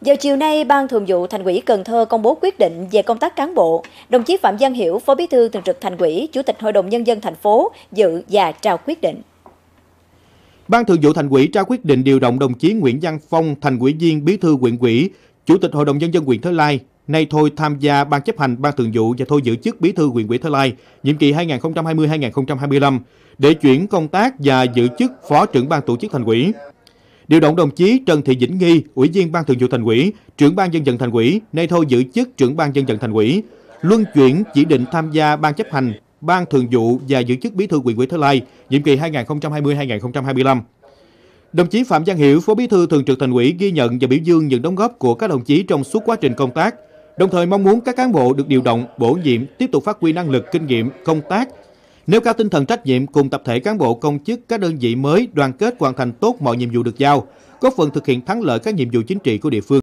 Vào chiều nay, Ban Thường vụ Thành ủy Cần Thơ công bố quyết định về công tác cán bộ. Đồng chí Phạm Văn Hiểu, Phó Bí thư Thường trực Thành ủy, Chủ tịch Hội đồng Nhân dân thành phố dự và trao quyết định. Ban Thường vụ Thành ủy trao quyết định điều động đồng chí Nguyễn Văn Phong, Thành ủy viên Bí thư huyện ủy, Chủ tịch Hội đồng Nhân dân huyện Thới Lai, nay thôi tham gia Ban chấp hành Ban Thường vụ và thôi giữ chức Bí thư huyện ủy Thới Lai, nhiệm kỳ 2020-2025, để chuyển công tác và giữ chức Phó trưởng Ban tổ chức Thành ủy. Điều động đồng chí Trần Thị Vĩnh Nghi, Ủy viên Ban Thường vụ Thành ủy, Trưởng ban Dân vận Thành ủy, nay thôi giữ chức Trưởng ban Dân vận Thành ủy, luân chuyển chỉ định tham gia Ban chấp hành, Ban Thường vụ và giữ chức Bí thư huyện ủy Thới Lai, nhiệm kỳ 2020-2025. Đồng chí Phạm Văn Hiểu, Phó Bí thư Thường trực Thành ủy ghi nhận và biểu dương những đóng góp của các đồng chí trong suốt quá trình công tác, đồng thời mong muốn các cán bộ được điều động, bổ nhiệm tiếp tục phát huy năng lực, kinh nghiệm, công tác nêu cao tinh thần trách nhiệm cùng tập thể cán bộ công chức các đơn vị mới đoàn kết hoàn thành tốt mọi nhiệm vụ được giao, góp phần thực hiện thắng lợi các nhiệm vụ chính trị của địa phương.